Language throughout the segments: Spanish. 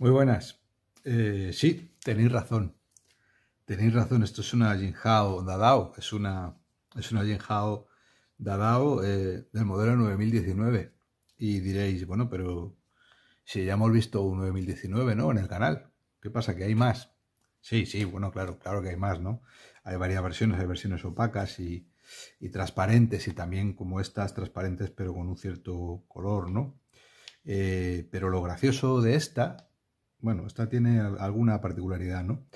Muy buenas. Eh, sí, tenéis razón. Tenéis razón, esto es una Jinhao Dadao, es una, es una Jinhao Dadao eh, del modelo 9019. Y diréis, bueno, pero si ya hemos visto un 9019, ¿no? En el canal. ¿Qué pasa? ¿Que hay más? Sí, sí, bueno, claro, claro que hay más, ¿no? Hay varias versiones, hay versiones opacas y, y transparentes y también como estas transparentes pero con un cierto color, ¿no? Eh, pero lo gracioso de esta bueno, esta tiene alguna particularidad, ¿no?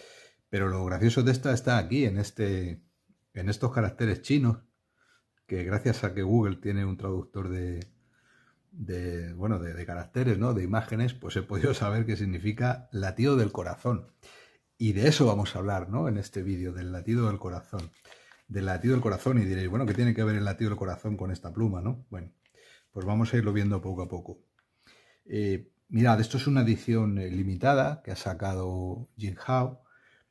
Pero lo gracioso de esta está aquí, en, este, en estos caracteres chinos, que gracias a que Google tiene un traductor de, de bueno, de, caracteres, ¿no? De imágenes, pues he podido saber qué significa latido del corazón. Y de eso vamos a hablar, ¿no? En este vídeo, del latido del corazón. Del latido del corazón, y diréis, bueno, ¿qué tiene que ver el latido del corazón con esta pluma, no? Bueno, pues vamos a irlo viendo poco a poco. Eh, Mirad, esto es una edición eh, limitada que ha sacado Jin Hao.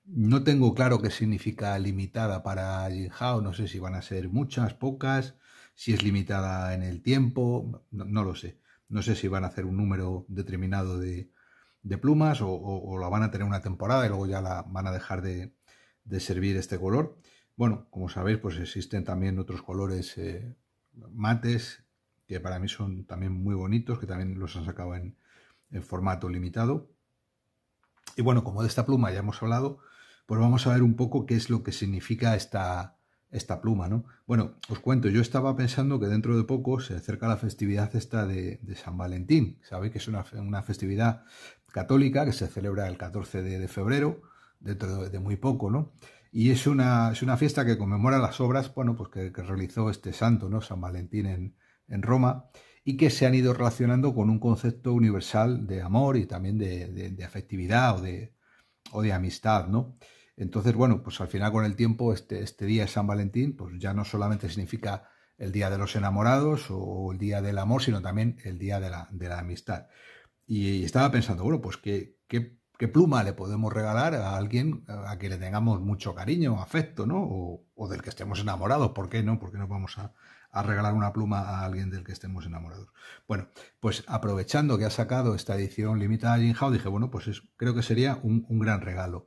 No tengo claro qué significa limitada para Jin Hao, no sé si van a ser muchas, pocas, si es limitada en el tiempo, no, lo sé. No sé si van a hacer un número determinado de, plumas o, la van a tener una temporada y luego ya la van a dejar de, servir este color. Bueno, como sabéis, pues existen también otros colores eh, mates que para mí son también muy bonitos, que también los han sacado en, en formato limitado. Y bueno, como de esta pluma ya hemos hablado, pues vamos a ver un poco qué es lo que significa esta, esta pluma, ¿no? Bueno, os cuento, yo estaba pensando que dentro de poco se acerca la festividad esta de, San Valentín, Sabe Que es una, festividad católica que se celebra el 14 de, febrero, dentro de, muy poco, ¿no? Y es una, es una fiesta que conmemora las obras, bueno, pues que, realizó este santo, ¿no? San Valentín en, en Roma y que se han ido relacionando con un concepto universal de amor y también de, afectividad o de, amistad, ¿no? Entonces, bueno, pues al final con el tiempo este, este, día de San Valentín, pues ya no solamente significa el día de los enamorados o el día del amor, sino también el día de la, amistad. Y estaba pensando, bueno, pues qué, qué, pluma le podemos regalar a alguien a que le tengamos mucho cariño, afecto, ¿no? O, o del que estemos enamorados, ¿por qué no? ¿Por qué no vamos a, a regalar una pluma a alguien del que estemos enamorados. Bueno, pues aprovechando que ha sacado esta edición limitada de Jinhao, dije, bueno, pues creo que sería un, gran regalo.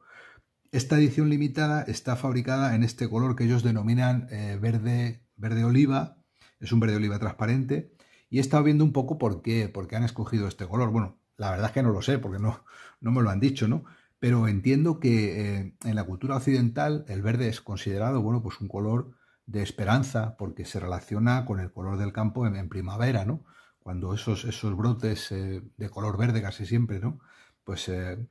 Esta edición limitada está fabricada en este color que ellos denominan eh, verde, verde oliva, es un verde oliva transparente, y he estado viendo un poco por qué, han escogido este color. Bueno, la verdad es que no lo sé, porque no, no me lo han dicho, ¿no? Pero entiendo que eh, en la cultura occidental el verde es considerado, bueno, pues un color de esperanza, porque se relaciona con el color del campo en, primavera, ¿no? Cuando esos, esos brotes eh, de color verde casi siempre, ¿no? Pues eh,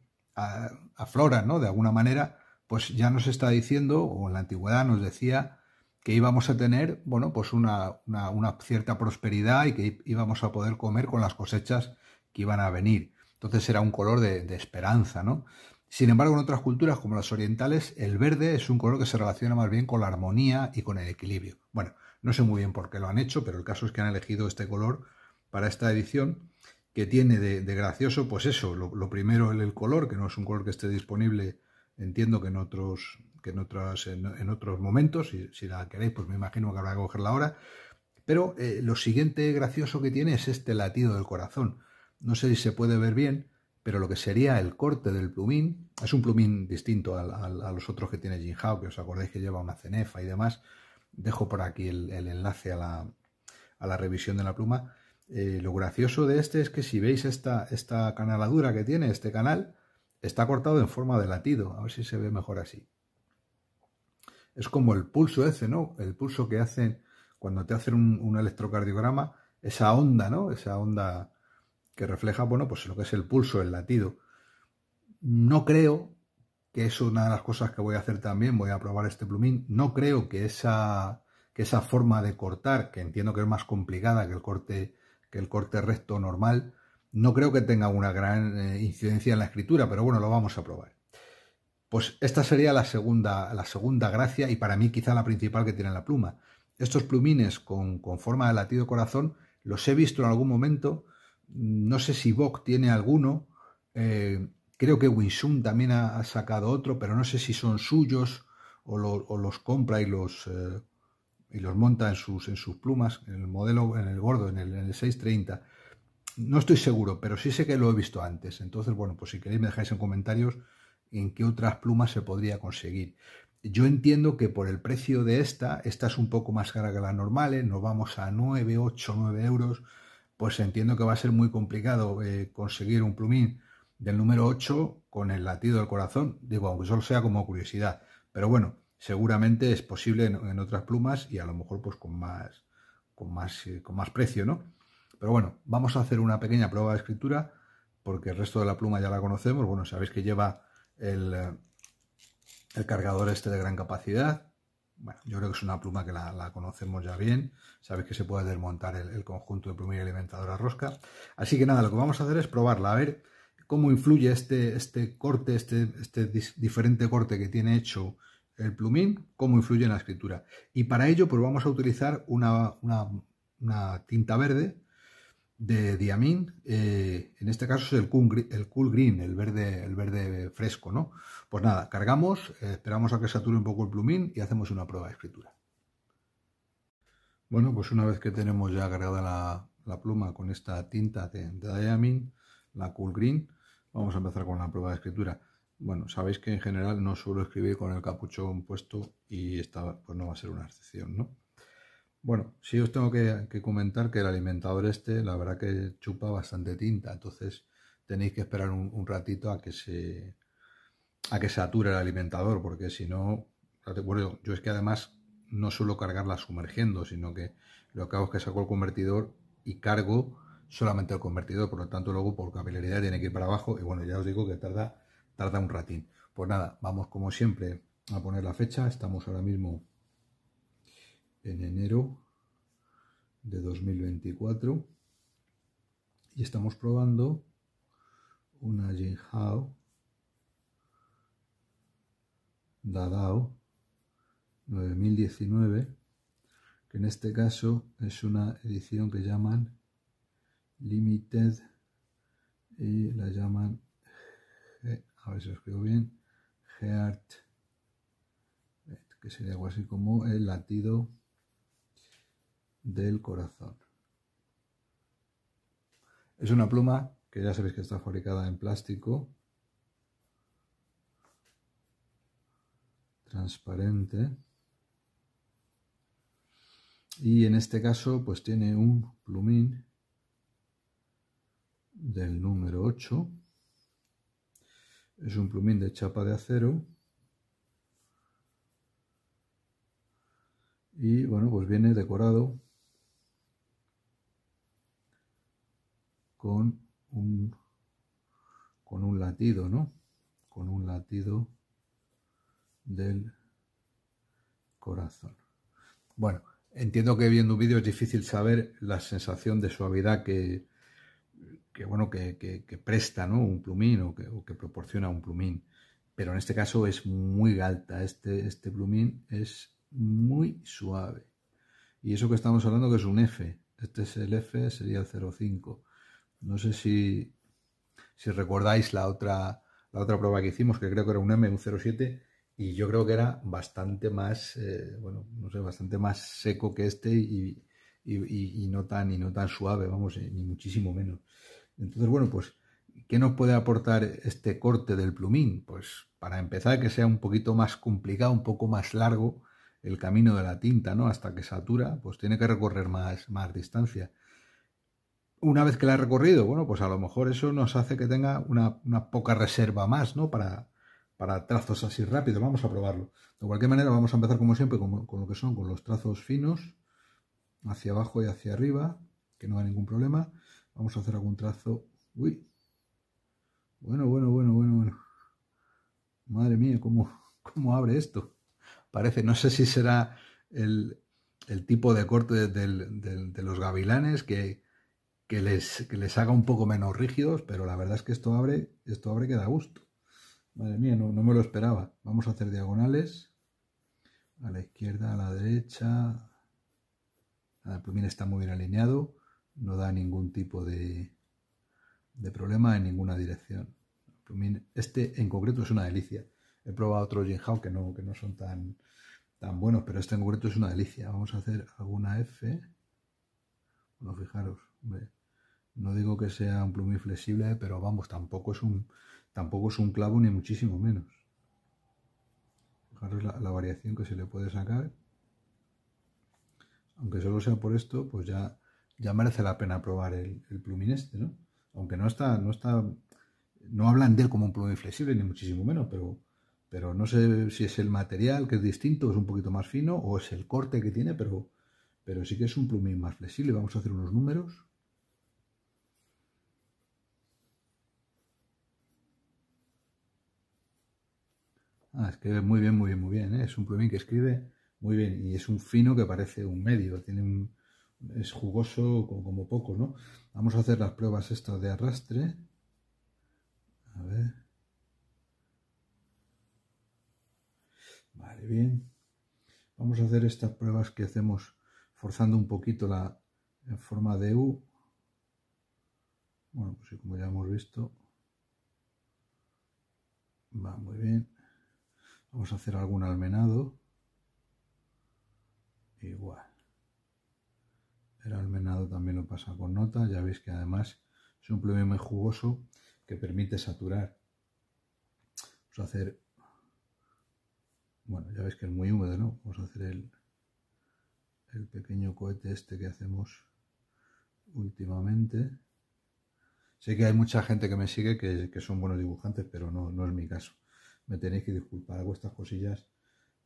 afloran, ¿no? De alguna manera, pues ya nos está diciendo, o en la antigüedad nos decía, que íbamos a tener, bueno, pues una, una, cierta prosperidad y que íbamos a poder comer con las cosechas que iban a venir. Entonces era un color de, de esperanza, ¿no? Sin embargo, en otras culturas como las orientales, el verde es un color que se relaciona más bien con la armonía y con el equilibrio. Bueno, no sé muy bien por qué lo han hecho, pero el caso es que han elegido este color para esta edición, que tiene de, gracioso, pues eso, lo, primero el, el, color, que no es un color que esté disponible, entiendo que en otros, que en otras, en, otros momentos, si, si, la queréis, pues me imagino que habrá que cogerla ahora. Pero eh, lo siguiente gracioso que tiene es este latido del corazón. No sé si se puede ver bien, pero lo que sería el corte del plumín, es un plumín distinto a, los otros que tiene Jinhao, que os acordáis que lleva una cenefa y demás. Dejo por aquí el, enlace a la, revisión de la pluma. Eh, lo gracioso de este es que si veis esta, esta canaladura que tiene, este canal, está cortado en forma de latido. A ver si se ve mejor así. Es como el pulso ese, ¿no? El pulso que hacen cuando te hacen un, un electrocardiograma, esa onda, ¿no? Esa onda que refleja, bueno, pues lo que es el pulso, el latido. No creo, que es una de las cosas que voy a hacer también, voy a probar este plumín, no creo que esa, que esa forma de cortar, que entiendo que es más complicada que el corte, que el corte recto normal, no creo que tenga una gran eh, incidencia en la escritura, pero bueno, lo vamos a probar. Pues esta sería la segunda, la segunda gracia y para mí quizá la principal que tiene la pluma. Estos plumines con, con forma de latido corazón los he visto en algún momento no sé si Vogue tiene alguno. Eh, creo que Winsum también ha, sacado otro, pero no sé si son suyos o, los compra y los, eh, y los monta en sus, en sus plumas, en el modelo, en el gordo, en el, en el 630. No estoy seguro, pero sí sé que lo he visto antes. Entonces, bueno, pues si queréis me dejáis en comentarios en qué otras plumas se podría conseguir. Yo entiendo que por el precio de esta, esta es un poco más cara que la normales, ¿eh? nos vamos a 9, 8, 9 euros pues entiendo que va a ser muy complicado eh, conseguir un plumín del número 8 con el latido del corazón, digo, aunque solo sea como curiosidad, pero bueno, seguramente es posible en, otras plumas y a lo mejor pues con más, con más, eh, con más precio, ¿no? Pero bueno, vamos a hacer una pequeña prueba de escritura porque el resto de la pluma ya la conocemos, bueno, sabéis que lleva el, eh, el cargador este de gran capacidad, bueno, yo creo que es una pluma que la, conocemos ya bien. Sabéis que se puede desmontar el, conjunto de y alimentadora rosca. Así que nada, lo que vamos a hacer es probarla, a ver cómo influye este, este corte, este, este diferente corte que tiene hecho el plumín, cómo influye en la escritura. Y para ello, pues vamos a utilizar una tinta verde de diamín, eh, en este caso es el cool, green, el verde, el verde fresco, ¿no? Pues nada, cargamos, eh, esperamos a que sature un poco el plumín y hacemos una prueba de escritura. Bueno, pues una vez que tenemos ya cargada la, pluma con esta tinta de, de diamín, la cool green, vamos a empezar con la prueba de escritura. Bueno, sabéis que en general no suelo escribir con el capuchón puesto y esta pues no va a ser una excepción, ¿no? Bueno, sí os tengo que, comentar que el alimentador este, la verdad que chupa bastante tinta, entonces tenéis que esperar un, ratito a que se a que sature el alimentador, porque si no, bueno, yo es que además no suelo cargarla sumergiendo, sino que lo que hago es que saco el convertidor y cargo solamente el convertidor, por lo tanto luego por capilaridad tiene que ir para abajo y bueno, ya os digo que tarda, tarda un ratín. Pues nada, vamos como siempre a poner la fecha, estamos ahora mismo en enero de 2024 y estamos probando una Jinhao Dadao 9019 que en este caso es una edición que llaman Limited y la llaman a ver si lo escribo bien Heart que sería algo así como el latido del corazón. Es una pluma que ya sabéis que está fabricada en plástico transparente y en este caso pues tiene un plumín del número 8 es un plumín de chapa de acero y bueno pues viene decorado con un, latido, ¿no? Con un latido del corazón. Bueno, entiendo que viendo un vídeo es difícil saber la sensación de suavidad que, bueno, que, presta un plumín o, que, proporciona un plumín. Pero en este caso es muy alta, este, este plumín es muy suave. Y eso que estamos hablando que es un F, este es el F, sería el 05. No sé si, si recordáis la otra, la otra prueba que hicimos, que creo que era un M, un 07, y yo creo que era bastante más, eh, bueno, no sé, bastante más seco que este y, y, no, tan, y no tan suave, vamos, eh, ni muchísimo menos. Entonces, bueno, pues, ¿qué nos puede aportar este corte del plumín? Pues, para empezar, que sea un poquito más complicado, un poco más largo el camino de la tinta, ¿no? Hasta que satura, pues tiene que recorrer más, más distancia una vez que la he recorrido, bueno, pues a lo mejor eso nos hace que tenga una, poca reserva más, ¿no? Para, para trazos así rápidos. Vamos a probarlo. De cualquier manera, vamos a empezar como siempre con, lo que son, con los trazos finos, hacia abajo y hacia arriba, que no hay ningún problema. Vamos a hacer algún trazo. Uy. Bueno, bueno, bueno, bueno, bueno. Madre mía, cómo, cómo abre esto. Parece, no sé si será el, el tipo de corte del de los gavilanes que, que les, que les haga un poco menos rígidos, pero la verdad es que esto abre, esto abre que da gusto. Madre mía, no, no me lo esperaba. Vamos a hacer diagonales. A la izquierda, a la derecha. El ah, plumín pues está muy bien alineado. No da ningún tipo de, de problema en ninguna dirección. Pues este en concreto es una delicia. He probado otros Jinhao que no, que no son tan, tan buenos, pero este en concreto es una delicia. Vamos a hacer alguna F. No fijaros, No digo que sea un plumín flexible, pero vamos, tampoco es un, tampoco es un clavo ni muchísimo menos. Fijaros la, variación que se le puede sacar. Aunque solo sea por esto, pues ya, ya merece la pena probar el, plumín este, ¿no? Aunque no está, no está, no hablan de él como un plumín flexible, ni muchísimo menos, pero, pero no sé si es el material que es distinto, es un poquito más fino, o es el corte que tiene, pero, pero sí que es un plumín más flexible. Vamos a hacer unos números. Ah, escribe muy bien, muy bien, muy bien. ¿eh? Es un plumín que escribe muy bien y es un fino que parece un medio. Tiene es jugoso como, como poco, ¿no? Vamos a hacer las pruebas estas de arrastre. A ver. Vale, bien. Vamos a hacer estas pruebas que hacemos forzando un poquito la en forma de U. Bueno, pues como ya hemos visto, va muy bien. Vamos a hacer algún almenado. Igual. El almenado también lo pasa con nota. Ya veis que además es un plumín muy jugoso que permite saturar. Vamos a hacer... Bueno, ya veis que es muy húmedo, ¿no? Vamos a hacer el el pequeño cohete este que hacemos últimamente. Sé que hay mucha gente que me sigue que, son buenos dibujantes, pero no, es mi caso. Me tenéis que disculpar, hago estas cosillas,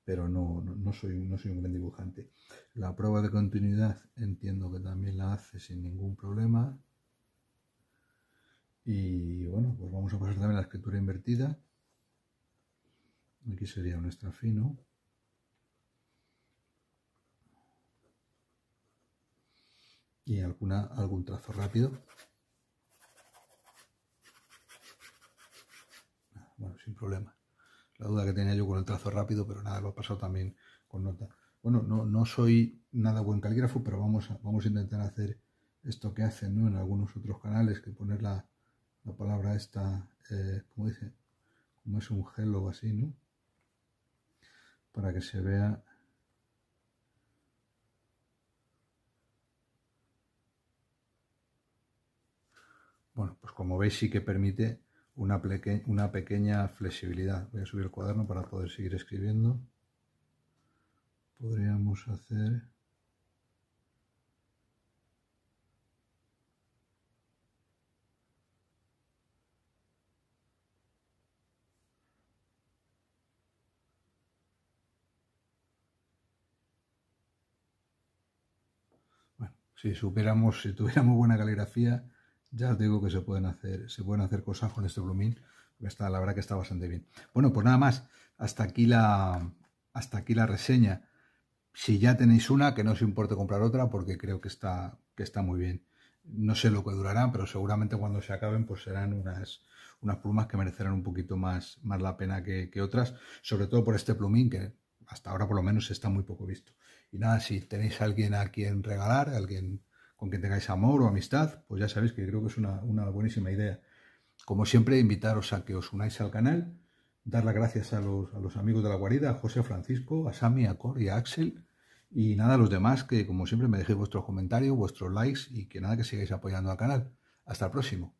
pero no, soy, no soy un gran dibujante. La prueba de continuidad entiendo que también la hace sin ningún problema. Y bueno, pues vamos a pasar también a la escritura invertida. Aquí sería extra fino. y alguna, algún trazo rápido. Bueno, sin problema. La duda que tenía yo con el trazo rápido, pero nada, lo ha pasado también con nota. Bueno, no, no soy nada buen calígrafo, pero vamos a, vamos a intentar hacer esto que hacen en algunos otros canales, que poner la, palabra esta, eh, como dice, como es un gel o así, ¿no? Para que se vea Bueno, pues como veis sí que permite una, pequeña flexibilidad. Voy a subir el cuaderno para poder seguir escribiendo. Podríamos hacer... si supiéramos, si tuviéramos buena caligrafía, ya os digo que se pueden hacer, se pueden hacer cosas con este plumín. Está, la verdad que está bastante bien. Bueno, pues nada más. Hasta aquí la, hasta aquí la reseña. Si ya tenéis una, que no os importe comprar otra porque creo que está, que está muy bien. No sé lo que durarán, pero seguramente cuando se acaben pues serán unas, unas plumas que merecerán un poquito más, más la pena que, que otras, sobre todo por este plumín que hasta ahora por lo menos está muy poco visto. Y nada, si tenéis a alguien a quien regalar, alguien con quien tengáis amor o amistad, pues ya sabéis que creo que es una, buenísima idea. Como siempre, invitaros a que os unáis al canal, dar las gracias a los, amigos de la guarida, a José Francisco, a Sami, a Cor y a Axel. Y nada, a los demás que como siempre me dejéis vuestros comentarios, vuestros likes y que nada, que sigáis apoyando al canal. Hasta el próximo.